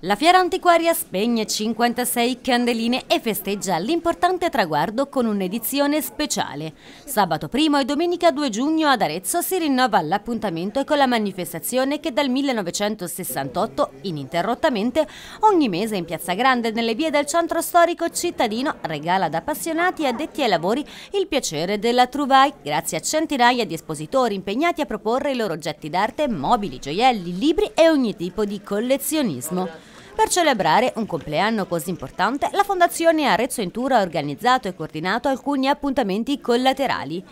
La fiera antiquaria spegne 56 candeline e festeggia l'importante traguardo con un'edizione speciale. Sabato 1 e domenica 2 giugno ad Arezzo si rinnova l'appuntamento con la manifestazione che dal 1968 ininterrottamente ogni mese in Piazza Grande nelle vie del centro storico cittadino regala ad appassionati e addetti ai lavori il piacere della Truvai grazie a centinaia di espositori impegnati a proporre i loro oggetti d'arte, mobili, gioielli, libri e ogni tipo di collezionismo. Per celebrare un compleanno così importante, la Fondazione Arezzo in Tour ha organizzato e coordinato alcuni appuntamenti collaterali.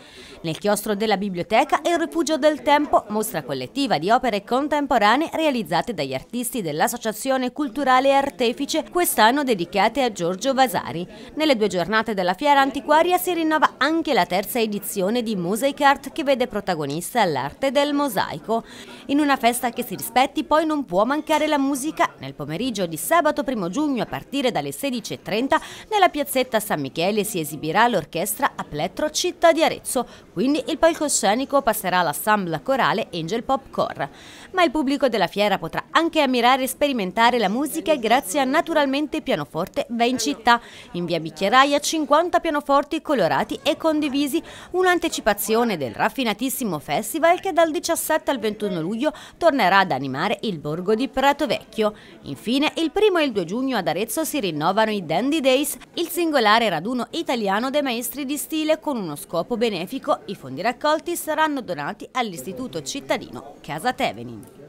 Nel chiostro della biblioteca Il Rifugio del Tempo, mostra collettiva di opere contemporanee realizzate dagli artisti dell'Associazione Culturale Artefice, quest'anno dedicate a Giorgio Vasari. Nelle due giornate della fiera antiquaria si rinnova anche la terza edizione di Mosaic Art che vede protagonista l'arte del mosaico. In una festa che si rispetti poi non può mancare la musica nel pomeriggio pomeriggio di sabato 1 giugno a partire dalle 16.30 nella piazzetta San Michele si esibirà l'orchestra a Plettro Città di Arezzo, quindi il palcoscenico passerà all'assembla corale Angel Pop Core. Ma il pubblico della fiera potrà anche ammirare e sperimentare la musica grazie a naturalmente pianoforte Va in città. In via Bicchieraia 50 pianoforti colorati e condivisi, un'anticipazione del raffinatissimo festival che dal 17 al 21 luglio tornerà ad animare il borgo di Prato Vecchio. Infine Infine, il primo e il 2 giugno ad Arezzo si rinnovano i Dandy Days, il singolare raduno italiano dei maestri di stile con uno scopo benefico. I fondi raccolti saranno donati all'Istituto Cittadino Casa Tevenin.